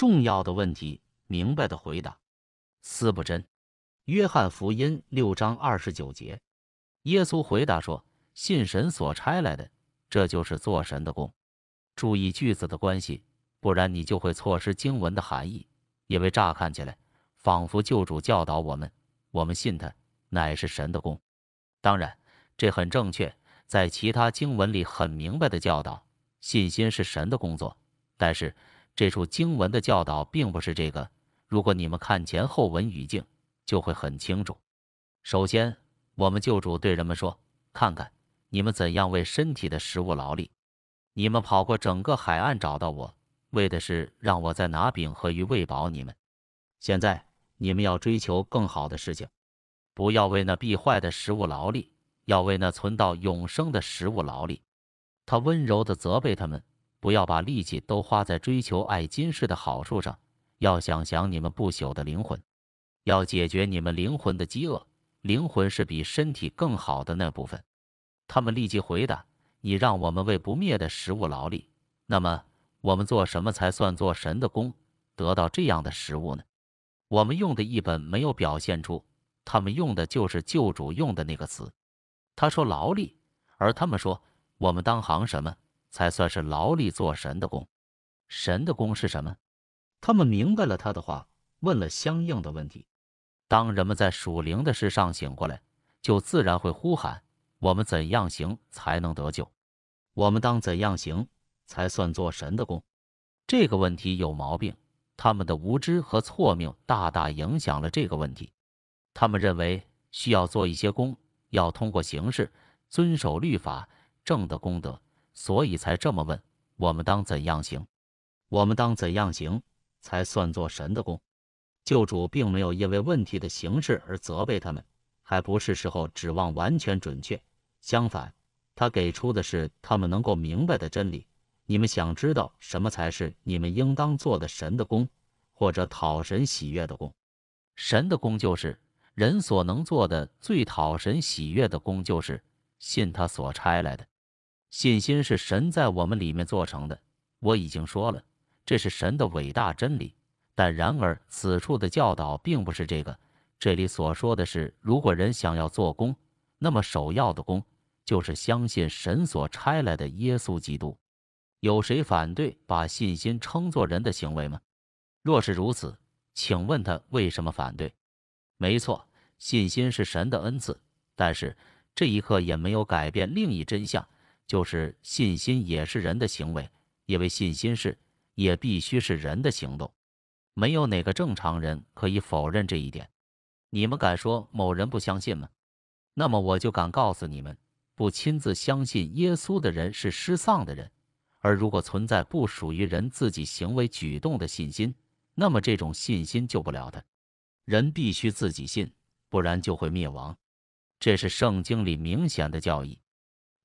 重要的问题，明白的回答。思不真，约翰福音六章二十九节，耶稣回答说：“信神所差来的，这就是做神的功。注意句子的关系，不然你就会错失经文的含义，因为乍看起来，仿佛救主教导我们：“我们信他，乃是神的功。当然，这很正确，在其他经文里很明白的教导，信心是神的工作，但是。这处经文的教导并不是这个，如果你们看前后文语境，就会很清楚。首先，我们救主对人们说：“看看你们怎样为身体的食物劳力，你们跑过整个海岸找到我，为的是让我再拿饼和鱼喂饱你们。现在你们要追求更好的事情，不要为那必坏的食物劳力，要为那存到永生的食物劳力。”他温柔地责备他们。不要把力气都花在追求爱金饰的好处上，要想想你们不朽的灵魂，要解决你们灵魂的饥饿。灵魂是比身体更好的那部分。他们立即回答：“你让我们为不灭的食物劳力，那么我们做什么才算做神的功，得到这样的食物呢？”我们用的一本没有表现出，他们用的就是救主用的那个词。他说劳力，而他们说我们当行什么？才算是劳力做神的功。神的功是什么？他们明白了他的话，问了相应的问题。当人们在属灵的事上醒过来，就自然会呼喊：我们怎样行才能得救？我们当怎样行才算做神的功？这个问题有毛病，他们的无知和错谬大大影响了这个问题。他们认为需要做一些功，要通过形式遵守律法，挣得功德。所以才这么问，我们当怎样行？我们当怎样行才算作神的功？救主并没有因为问题的形式而责备他们，还不是时候指望完全准确。相反，他给出的是他们能够明白的真理。你们想知道什么才是你们应当做的神的功，或者讨神喜悦的功？神的功就是人所能做的最讨神喜悦的功，就是信他所差来的。信心是神在我们里面做成的。我已经说了，这是神的伟大真理。但然而，此处的教导并不是这个。这里所说的是，如果人想要做工，那么首要的工就是相信神所差来的耶稣基督。有谁反对把信心称作人的行为吗？若是如此，请问他为什么反对？没错，信心是神的恩赐，但是这一刻也没有改变另一真相。就是信心也是人的行为，因为信心是也必须是人的行动，没有哪个正常人可以否认这一点。你们敢说某人不相信吗？那么我就敢告诉你们，不亲自相信耶稣的人是失丧的人。而如果存在不属于人自己行为举动的信心，那么这种信心救不了他。人必须自己信，不然就会灭亡。这是圣经里明显的教义。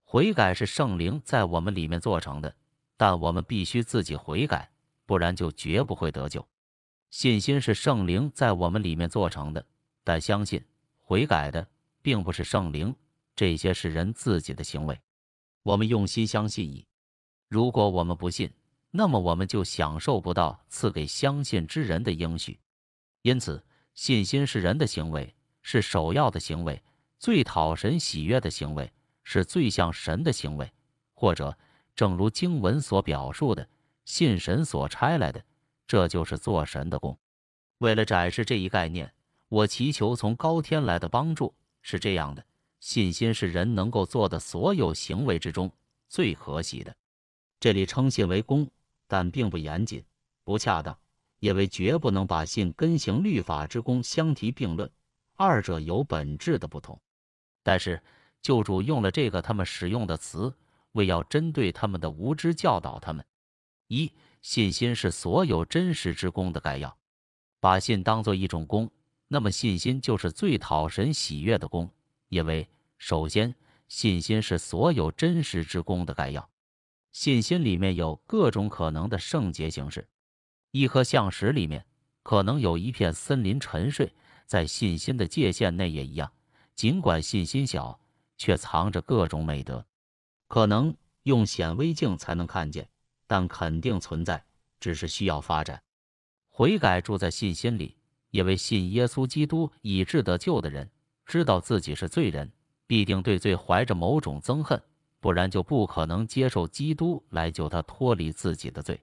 悔改是圣灵在我们里面做成的，但我们必须自己悔改，不然就绝不会得救。信心是圣灵在我们里面做成的，但相信悔改的并不是圣灵，这些是人自己的行为。我们用心相信矣。如果我们不信，那么我们就享受不到赐给相信之人的应许。因此，信心是人的行为，是首要的行为，最讨神喜悦的行为。是最像神的行为，或者正如经文所表述的，信神所差来的，这就是做神的功。为了展示这一概念，我祈求从高天来的帮助。是这样的，信心是人能够做的所有行为之中最可喜的。这里称信为功，但并不严谨、不恰当，因为绝不能把信跟行律法之功相提并论，二者有本质的不同。但是。救主用了这个他们使用的词，为要针对他们的无知教导他们。一信心是所有真实之功的概要。把信当做一种功，那么信心就是最讨神喜悦的功，因为首先信心是所有真实之功的概要。信心里面有各种可能的圣洁形式。一颗象石里面可能有一片森林沉睡，在信心的界限内也一样，尽管信心小。却藏着各种美德，可能用显微镜才能看见，但肯定存在，只是需要发展。悔改住在信心里，因为信耶稣基督以致得救的人，知道自己是罪人，必定对罪怀着某种憎恨，不然就不可能接受基督来救他脱离自己的罪。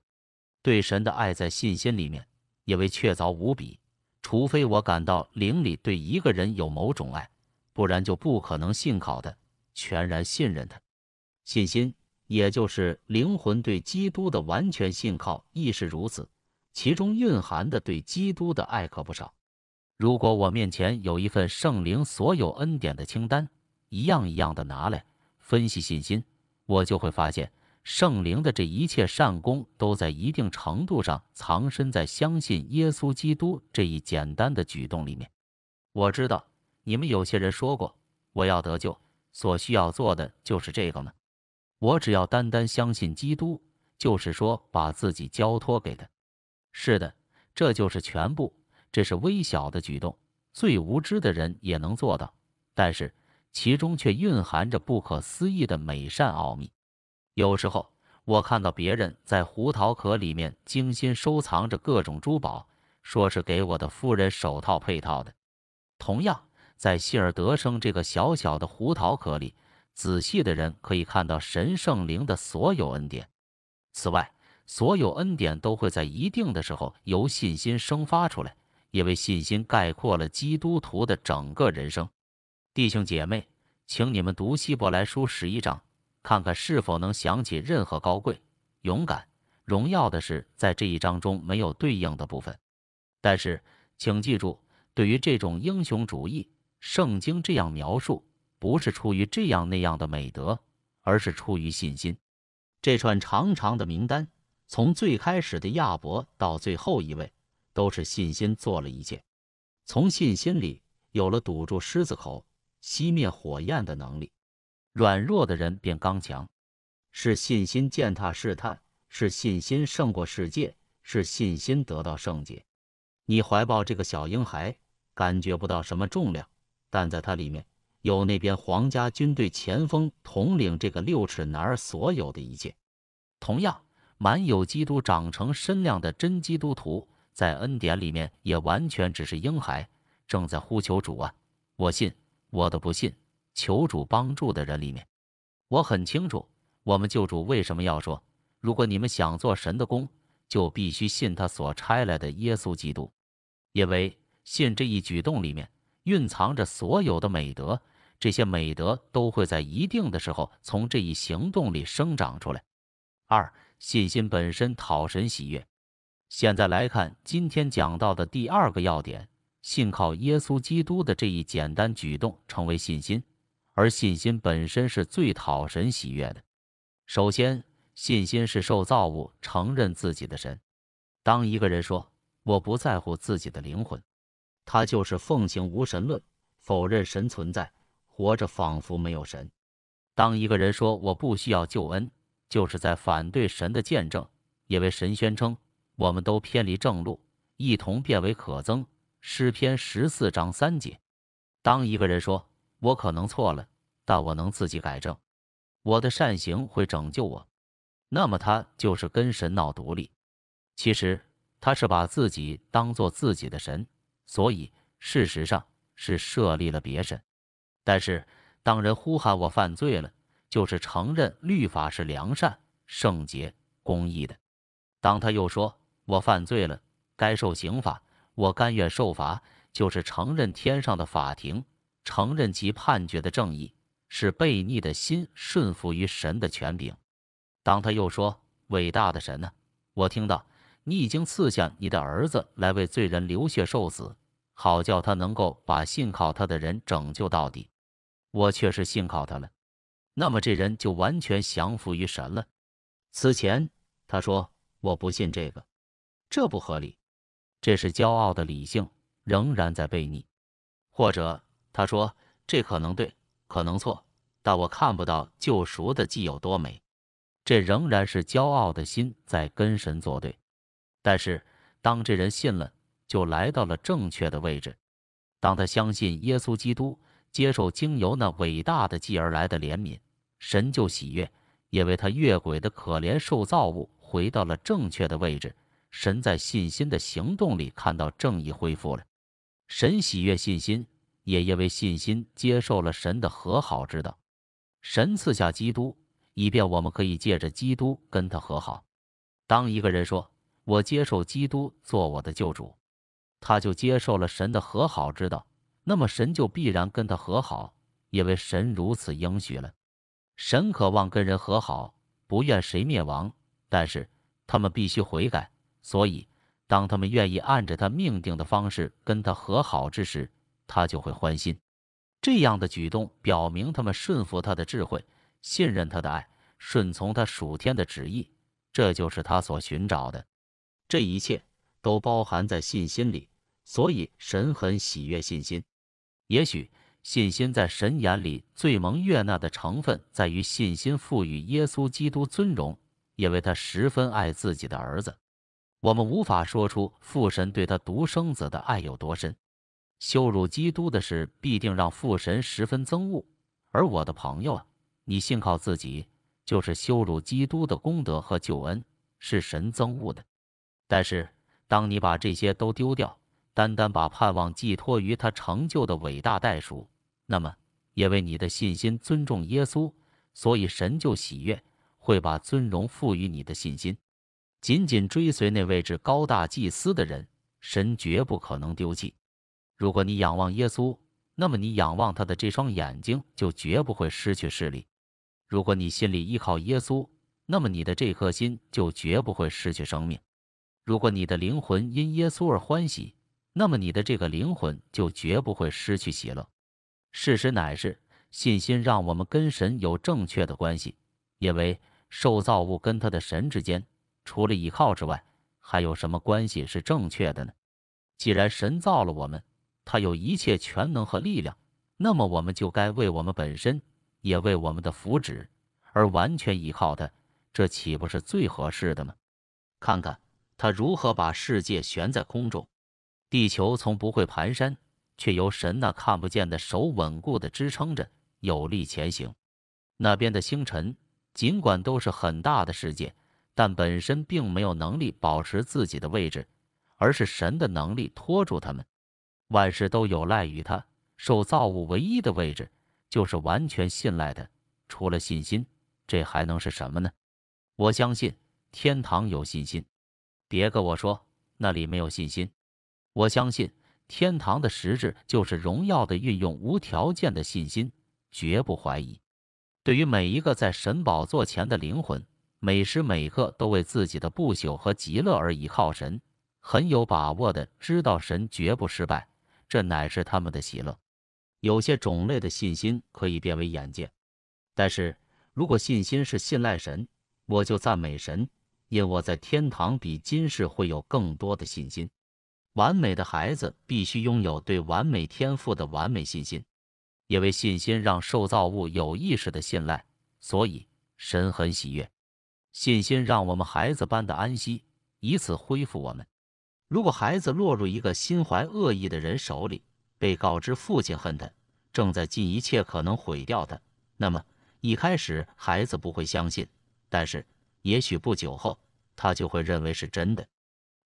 对神的爱在信心里面，因为确凿无比。除非我感到灵里对一个人有某种爱。不然就不可能信靠他，全然信任他。信心，也就是灵魂对基督的完全信靠，亦是如此。其中蕴含的对基督的爱可不少。如果我面前有一份圣灵所有恩典的清单，一样一样的拿来分析信心，我就会发现圣灵的这一切善功都在一定程度上藏身在相信耶稣基督这一简单的举动里面。我知道。你们有些人说过，我要得救所需要做的就是这个吗？我只要单单相信基督，就是说把自己交托给他。是的，这就是全部，这是微小的举动，最无知的人也能做到，但是其中却蕴含着不可思议的美善奥秘。有时候我看到别人在胡桃壳里面精心收藏着各种珠宝，说是给我的夫人手套配套的。同样。在希尔德生这个小小的胡桃壳里，仔细的人可以看到神圣灵的所有恩典。此外，所有恩典都会在一定的时候由信心生发出来，因为信心概括了基督徒的整个人生。弟兄姐妹，请你们读希伯来书十一章，看看是否能想起任何高贵、勇敢、荣耀的事。在这一章中没有对应的部分，但是请记住，对于这种英雄主义。圣经这样描述，不是出于这样那样的美德，而是出于信心。这串长长的名单，从最开始的亚伯到最后一位，都是信心做了一切。从信心里有了堵住狮子口、熄灭火焰的能力。软弱的人变刚强，是信心践踏试探，是信心胜过世界，是信心得到圣洁。你怀抱这个小婴孩，感觉不到什么重量。但在他里面有那边皇家军队前锋统领这个六尺男儿所有的一切，同样满有基督长成身量的真基督徒，在恩典里面也完全只是婴孩，正在呼求主啊！我信，我的不信，求主帮助的人里面，我很清楚，我们救主为什么要说：如果你们想做神的工，就必须信他所差来的耶稣基督，因为信这一举动里面。蕴藏着所有的美德，这些美德都会在一定的时候从这一行动里生长出来。二、信心本身讨神喜悦。现在来看今天讲到的第二个要点：信靠耶稣基督的这一简单举动成为信心，而信心本身是最讨神喜悦的。首先，信心是受造物承认自己的神。当一个人说“我不在乎自己的灵魂”，他就是奉行无神论，否认神存在，活着仿佛没有神。当一个人说“我不需要救恩”，就是在反对神的见证，因为神宣称：“我们都偏离正路，一同变为可憎。”诗篇十四章三节。当一个人说“我可能错了，但我能自己改正，我的善行会拯救我”，那么他就是跟神闹独立。其实他是把自己当做自己的神。所以，事实上是设立了别神。但是，当人呼喊我犯罪了，就是承认律法是良善、圣洁、公义的；当他又说我犯罪了，该受刑罚，我甘愿受罚，就是承认天上的法庭，承认其判决的正义，是悖逆的心顺服于神的权柄；当他又说：“伟大的神呢？”我听到。你已经赐下你的儿子来为罪人流血受死，好叫他能够把信靠他的人拯救到底。我确实信靠他了，那么这人就完全降服于神了。此前他说我不信这个，这不合理，这是骄傲的理性仍然在悖逆。或者他说这可能对，可能错，但我看不到救赎的既有多美，这仍然是骄傲的心在跟神作对。但是，当这人信了，就来到了正确的位置。当他相信耶稣基督，接受经由那伟大的祭而来的怜悯，神就喜悦，因为他越轨的可怜受造物回到了正确的位置。神在信心的行动里看到正义恢复了，神喜悦信心，也因为信心接受了神的和好之道。神赐下基督，以便我们可以借着基督跟他和好。当一个人说，我接受基督做我的救主，他就接受了神的和好之道，那么神就必然跟他和好，因为神如此应许了。神渴望跟人和好，不愿谁灭亡，但是他们必须悔改。所以，当他们愿意按着他命定的方式跟他和好之时，他就会欢心。这样的举动表明他们顺服他的智慧，信任他的爱，顺从他属天的旨意。这就是他所寻找的。这一切都包含在信心里，所以神很喜悦信心。也许信心在神眼里最蒙悦纳的成分在于信心赋予耶稣基督尊荣，因为他十分爱自己的儿子。我们无法说出父神对他独生子的爱有多深。羞辱基督的事必定让父神十分憎恶。而我的朋友啊，你信靠自己就是羞辱基督的功德和救恩，是神憎恶的。但是，当你把这些都丢掉，单单把盼望寄托于他成就的伟大袋鼠，那么，因为你的信心尊重耶稣，所以神就喜悦，会把尊荣赋予你的信心。仅仅追随那位置高大祭司的人，神绝不可能丢弃。如果你仰望耶稣，那么你仰望他的这双眼睛就绝不会失去视力；如果你心里依靠耶稣，那么你的这颗心就绝不会失去生命。如果你的灵魂因耶稣而欢喜，那么你的这个灵魂就绝不会失去喜乐。事实乃是，信心让我们跟神有正确的关系，因为受造物跟他的神之间，除了依靠之外，还有什么关系是正确的呢？既然神造了我们，他有一切全能和力量，那么我们就该为我们本身，也为我们的福祉而完全依靠他，这岂不是最合适的吗？看看。他如何把世界悬在空中？地球从不会蹒跚，却由神那看不见的手稳固地支撑着，有力前行。那边的星辰，尽管都是很大的世界，但本身并没有能力保持自己的位置，而是神的能力拖住他们。万事都有赖于他，受造物唯一的位置就是完全信赖他。除了信心，这还能是什么呢？我相信天堂有信心。别跟我说那里没有信心。我相信天堂的实质就是荣耀的运用，无条件的信心，绝不怀疑。对于每一个在神宝座前的灵魂，每时每刻都为自己的不朽和极乐而倚靠神，很有把握的知道神绝不失败，这乃是他们的喜乐。有些种类的信心可以变为眼界，但是如果信心是信赖神，我就赞美神。因我在天堂比今世会有更多的信心。完美的孩子必须拥有对完美天赋的完美信心，因为信心让受造物有意识的信赖，所以神很喜悦。信心让我们孩子般的安息，以此恢复我们。如果孩子落入一个心怀恶意的人手里，被告知父亲恨他，正在尽一切可能毁掉他，那么一开始孩子不会相信，但是。也许不久后，他就会认为是真的。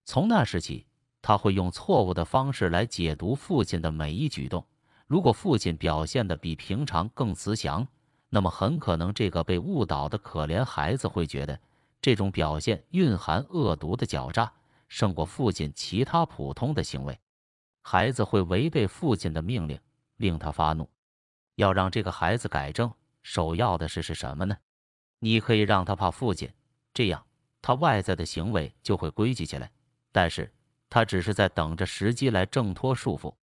从那时起，他会用错误的方式来解读父亲的每一举动。如果父亲表现得比平常更慈祥，那么很可能这个被误导的可怜孩子会觉得，这种表现蕴含恶毒的狡诈，胜过父亲其他普通的行为。孩子会违背父亲的命令，令他发怒。要让这个孩子改正，首要的事是什么呢？你可以让他怕父亲。这样，他外在的行为就会规矩起来。但是他只是在等着时机来挣脱束缚。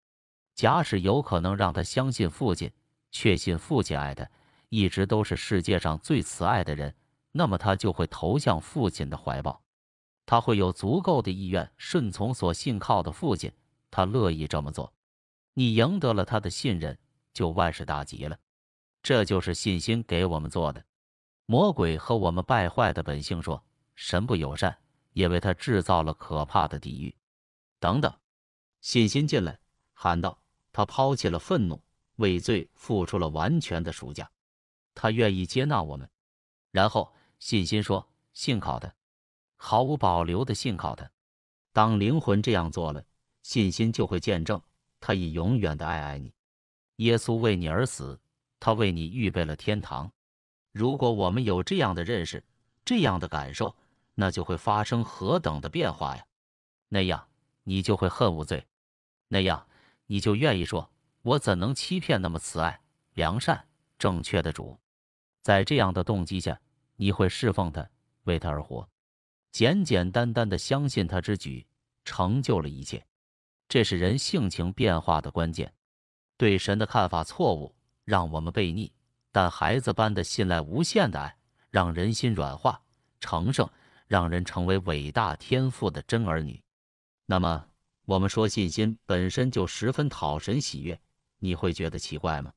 假使有可能让他相信父亲，确信父亲爱的一直都是世界上最慈爱的人，那么他就会投向父亲的怀抱。他会有足够的意愿顺从所信靠的父亲，他乐意这么做。你赢得了他的信任，就万事大吉了。这就是信心给我们做的。魔鬼和我们败坏的本性说：“神不友善，因为他制造了可怕的地狱。”等等。信心进来喊道：“他抛弃了愤怒，为罪付出了完全的赎价，他愿意接纳我们。”然后信心说：“信靠他，毫无保留的信靠他。”当灵魂这样做了，信心就会见证他已永远的爱爱你。耶稣为你而死，他为你预备了天堂。如果我们有这样的认识，这样的感受，那就会发生何等的变化呀！那样，你就会恨无罪；那样，你就愿意说：“我怎能欺骗那么慈爱、良善、正确的主？”在这样的动机下，你会侍奉他，为他而活，简简单单的相信他之举，成就了一切。这是人性情变化的关键。对神的看法错误，让我们悖逆。但孩子般的信赖、无限的爱，让人心软化、成圣，让人成为伟大天赋的真儿女。那么，我们说信心本身就十分讨神喜悦，你会觉得奇怪吗？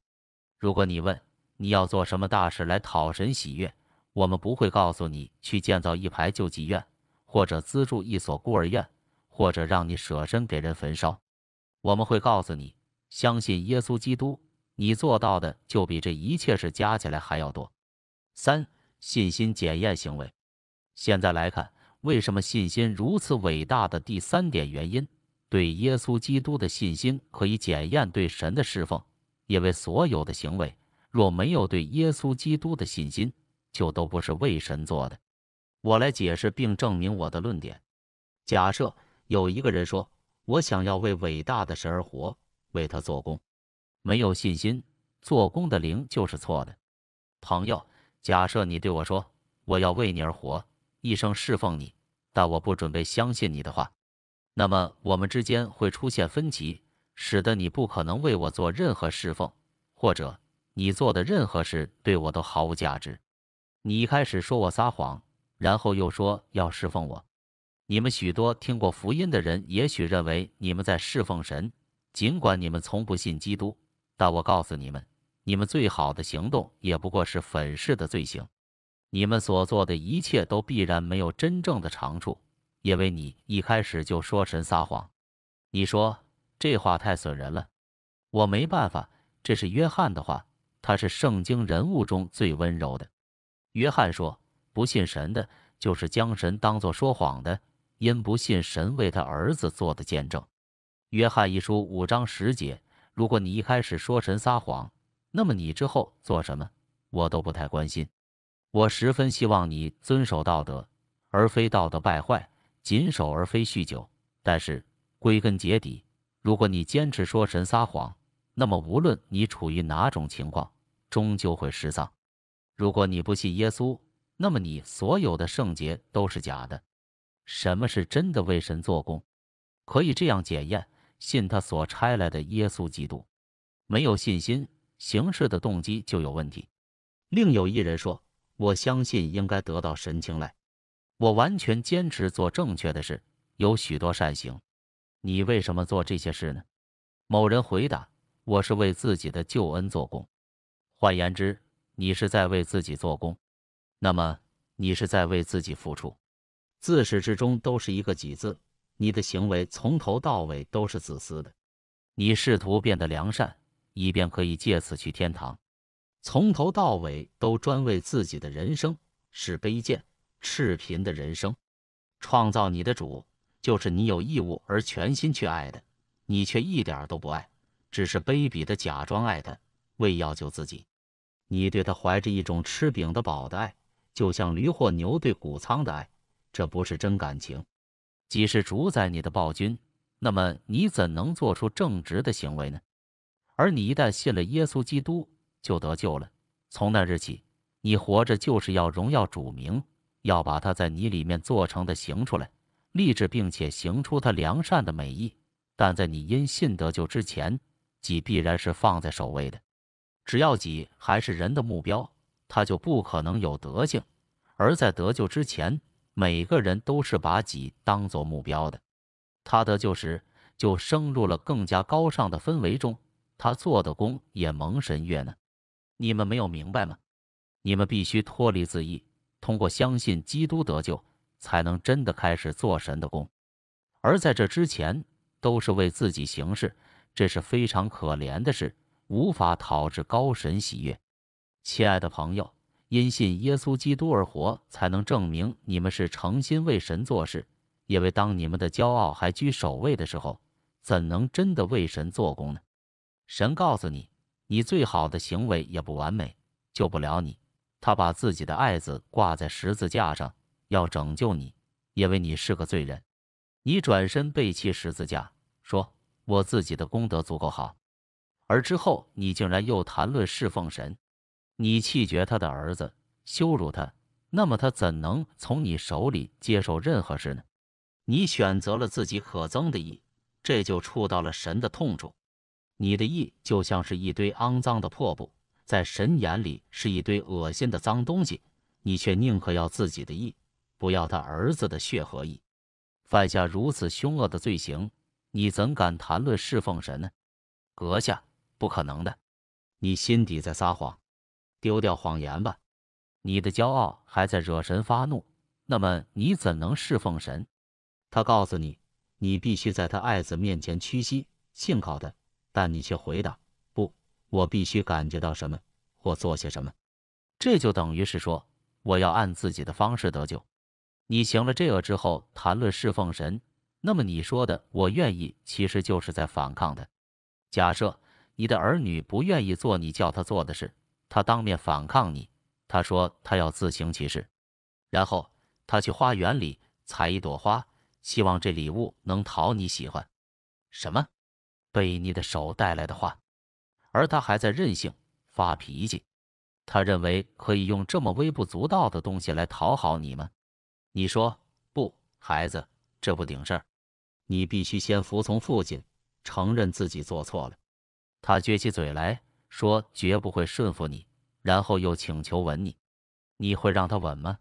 如果你问你要做什么大事来讨神喜悦，我们不会告诉你去建造一排救济院，或者资助一所孤儿院，或者让你舍身给人焚烧。我们会告诉你，相信耶稣基督。你做到的就比这一切事加起来还要多。三、信心检验行为。现在来看，为什么信心如此伟大的第三点原因，对耶稣基督的信心可以检验对神的侍奉，因为所有的行为若没有对耶稣基督的信心，就都不是为神做的。我来解释并证明我的论点。假设有一个人说：“我想要为伟大的神而活，为他做工。”没有信心做工的灵就是错的，朋友。假设你对我说：“我要为你而活，一生侍奉你。”但我不准备相信你的话，那么我们之间会出现分歧，使得你不可能为我做任何侍奉，或者你做的任何事对我都毫无价值。你一开始说我撒谎，然后又说要侍奉我。你们许多听过福音的人，也许认为你们在侍奉神，尽管你们从不信基督。但我告诉你们，你们最好的行动也不过是粉饰的罪行。你们所做的一切都必然没有真正的长处，因为你一开始就说神撒谎。你说这话太损人了，我没办法，这是约翰的话。他是圣经人物中最温柔的。约翰说：“不信神的，就是将神当作说谎的，因不信神为他儿子做的见证。”《约翰一书》五章十节。如果你一开始说神撒谎，那么你之后做什么我都不太关心。我十分希望你遵守道德，而非道德败坏；谨守而非酗酒。但是归根结底，如果你坚持说神撒谎，那么无论你处于哪种情况，终究会失丧。如果你不信耶稣，那么你所有的圣洁都是假的。什么是真的为神做工？可以这样检验。信他所差来的耶稣基督，没有信心，行事的动机就有问题。另有一人说：“我相信应该得到神青睐，我完全坚持做正确的事，有许多善行。你为什么做这些事呢？”某人回答：“我是为自己的救恩做工。”换言之，你是在为自己做工。那么，你是在为自己付出？自始至终都是一个己字。你的行为从头到尾都是自私的，你试图变得良善，以便可以借此去天堂，从头到尾都专为自己的人生是卑贱、赤贫的人生。创造你的主就是你有义务而全心去爱的，你却一点都不爱，只是卑鄙的假装爱他，为要救自己。你对他怀着一种吃饼的饱的爱，就像驴或牛对谷仓的爱，这不是真感情。己是主宰你的暴君，那么你怎能做出正直的行为呢？而你一旦信了耶稣基督，就得救了。从那日起，你活着就是要荣耀主名，要把他在你里面做成的行出来，立志并且行出他良善的美意。但在你因信得救之前，己必然是放在首位的。只要己还是人的目标，他就不可能有德性。而在得救之前，每个人都是把己当做目标的，他得救时就升入了更加高尚的氛围中，他做的功也蒙神悦呢。你们没有明白吗？你们必须脱离自意，通过相信基督得救，才能真的开始做神的功。而在这之前，都是为自己行事，这是非常可怜的事，无法讨至高神喜悦。亲爱的朋友。因信耶稣基督而活，才能证明你们是诚心为神做事。因为当你们的骄傲还居首位的时候，怎能真的为神做工呢？神告诉你，你最好的行为也不完美，救不了你。他把自己的爱子挂在十字架上，要拯救你，因为你是个罪人。你转身背弃十字架，说我自己的功德足够好。而之后，你竟然又谈论侍奉神。你弃绝他的儿子，羞辱他，那么他怎能从你手里接受任何事呢？你选择了自己可憎的义，这就触到了神的痛处。你的义就像是一堆肮脏的破布，在神眼里是一堆恶心的脏东西，你却宁可要自己的义，不要他儿子的血和义。犯下如此凶恶的罪行，你怎敢谈论侍奉神呢？阁下，不可能的，你心底在撒谎。丢掉谎言吧，你的骄傲还在惹神发怒，那么你怎能侍奉神？他告诉你，你必须在他爱子面前屈膝，信靠他。但你却回答：不，我必须感觉到什么或做些什么。这就等于是说，我要按自己的方式得救。你行了这个之后，谈论侍奉神，那么你说的“我愿意”其实就是在反抗他。假设你的儿女不愿意做你叫他做的事。他当面反抗你，他说他要自行其事，然后他去花园里采一朵花，希望这礼物能讨你喜欢。什么？被你的手带来的花？而他还在任性发脾气，他认为可以用这么微不足道的东西来讨好你吗？你说不，孩子，这不顶事儿，你必须先服从父亲，承认自己做错了。他撅起嘴来。说绝不会顺服你，然后又请求吻你，你会让他吻吗？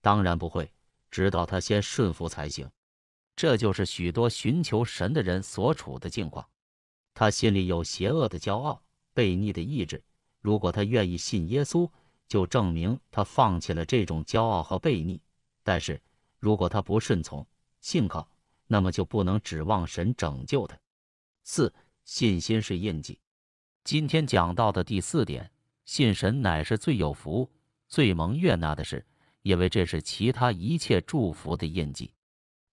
当然不会，直到他先顺服才行。这就是许多寻求神的人所处的境况。他心里有邪恶的骄傲、悖逆的意志。如果他愿意信耶稣，就证明他放弃了这种骄傲和悖逆；但是如果他不顺从、信靠，那么就不能指望神拯救他。四、信心是印记。今天讲到的第四点，信神乃是最有福、最蒙悦纳的事，因为这是其他一切祝福的印记。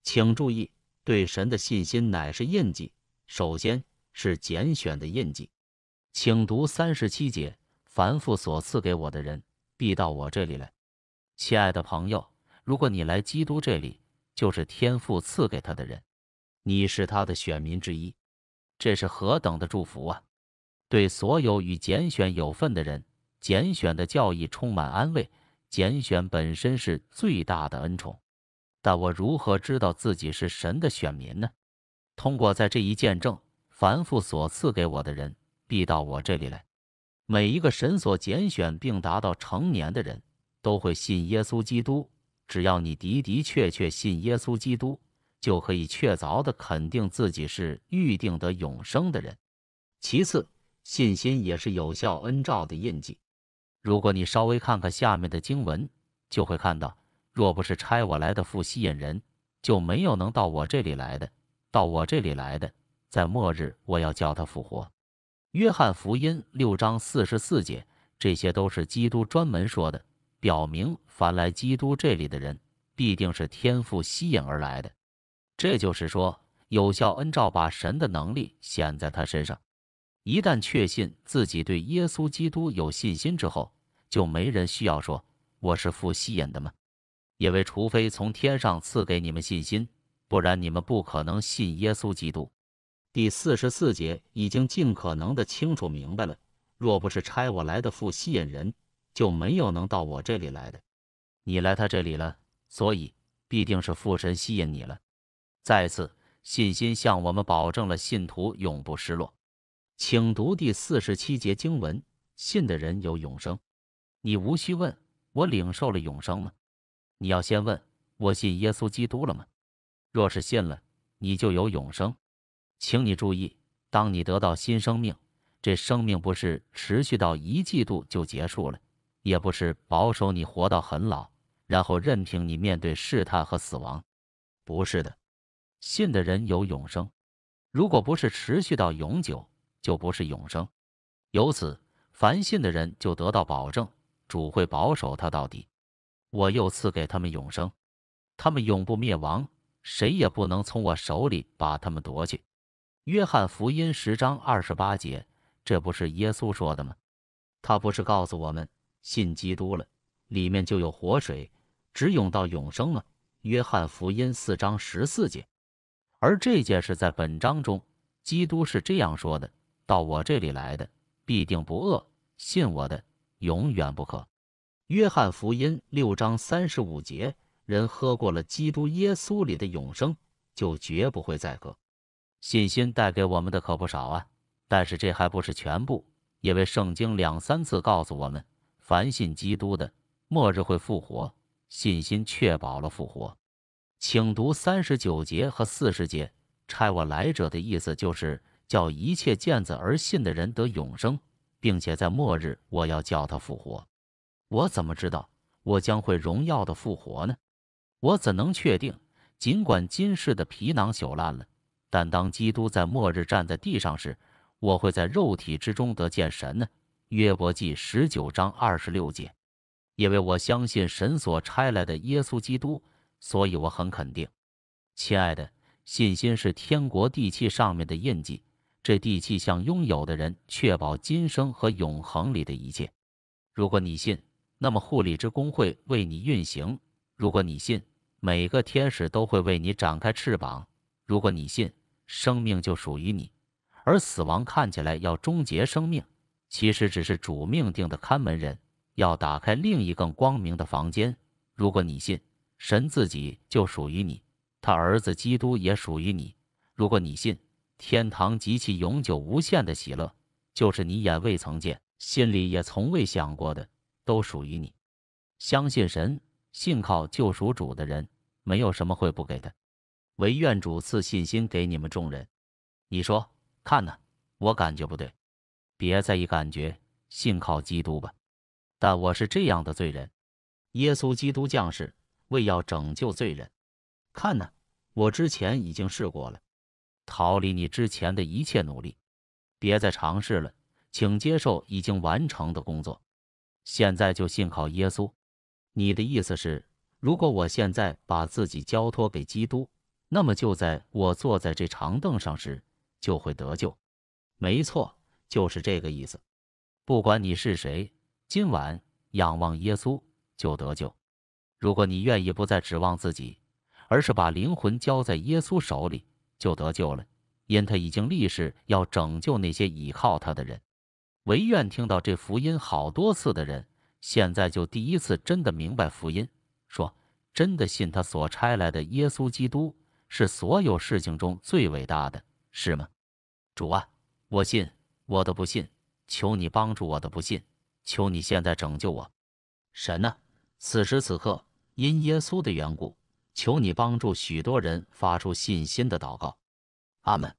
请注意，对神的信心乃是印记，首先是拣选的印记。请读三十七节：“凡父所赐给我的人，必到我这里来。”亲爱的朋友，如果你来基督这里，就是天父赐给他的人，你是他的选民之一，这是何等的祝福啊！对所有与拣选有份的人，拣选的教义充满安慰。拣选本身是最大的恩宠。但我如何知道自己是神的选民呢？通过在这一见证，凡父所赐给我的人必到我这里来。每一个神所拣选并达到成年的人，都会信耶稣基督。只要你的的确确信耶稣基督，就可以确凿地肯定自己是预定得永生的人。其次。信心也是有效恩照的印记。如果你稍微看看下面的经文，就会看到：若不是差我来的父吸引人，就没有能到我这里来的。到我这里来的，在末日我要叫他复活。约翰福音六章四十四节，这些都是基督专门说的，表明凡来基督这里的人，必定是天赋吸引而来的。这就是说，有效恩照把神的能力显在他身上。一旦确信自己对耶稣基督有信心之后，就没人需要说我是父吸引的吗？因为除非从天上赐给你们信心，不然你们不可能信耶稣基督。第四十四节已经尽可能的清楚明白了。若不是差我来的父吸引人，就没有能到我这里来的。你来他这里了，所以必定是父神吸引你了。再次，信心向我们保证了信徒永不失落。请读第四十七节经文：信的人有永生。你无需问我领受了永生吗？你要先问我信耶稣基督了吗？若是信了，你就有永生。请你注意，当你得到新生命，这生命不是持续到一季度就结束了，也不是保守你活到很老，然后任凭你面对试探和死亡。不是的，信的人有永生。如果不是持续到永久。就不是永生，由此凡信的人就得到保证，主会保守他到底。我又赐给他们永生，他们永不灭亡，谁也不能从我手里把他们夺去。约翰福音十章二十八节，这不是耶稣说的吗？他不是告诉我们信基督了，里面就有活水，只涌到永生吗？约翰福音四章十四节，而这件事在本章中，基督是这样说的。到我这里来的必定不饿，信我的永远不可。约翰福音六章三十五节：人喝过了基督耶稣里的永生，就绝不会再渴。信心带给我们的可不少啊，但是这还不是全部，因为圣经两三次告诉我们，凡信基督的，末日会复活，信心确保了复活。请读三十九节和四十节。拆我来者的意思就是。叫一切见子而信的人得永生，并且在末日我要叫他复活。我怎么知道我将会荣耀的复活呢？我怎能确定？尽管今世的皮囊朽烂了，但当基督在末日站在地上时，我会在肉体之中得见神呢？约伯记十九章二十六节。因为我相信神所差来的耶稣基督，所以我很肯定。亲爱的，信心是天国地契上面的印记。这地契向拥有的人确保今生和永恒里的一切。如果你信，那么护理之工会为你运行；如果你信，每个天使都会为你展开翅膀；如果你信，生命就属于你，而死亡看起来要终结生命，其实只是主命定的看门人要打开另一个更光明的房间。如果你信，神自己就属于你，他儿子基督也属于你。如果你信。天堂及其永久无限的喜乐，就是你眼未曾见、心里也从未想过的，都属于你。相信神、信靠救赎主的人，没有什么会不给的。唯愿主赐信心给你们众人。你说，看呢？我感觉不对，别在意感觉，信靠基督吧。但我是这样的罪人，耶稣基督降世为要拯救罪人。看呢？我之前已经试过了。逃离你之前的一切努力，别再尝试了。请接受已经完成的工作。现在就信靠耶稣。你的意思是，如果我现在把自己交托给基督，那么就在我坐在这长凳上时就会得救。没错，就是这个意思。不管你是谁，今晚仰望耶稣就得救。如果你愿意不再指望自己，而是把灵魂交在耶稣手里。就得救了，因他已经立誓要拯救那些倚靠他的人。唯愿听到这福音好多次的人，现在就第一次真的明白福音，说真的信他所差来的耶稣基督是所有事情中最伟大的，是吗？主啊，我信我的不信，求你帮助我的不信，求你现在拯救我。神呐，此时此刻因耶稣的缘故。求你帮助许多人发出信心的祷告，阿门。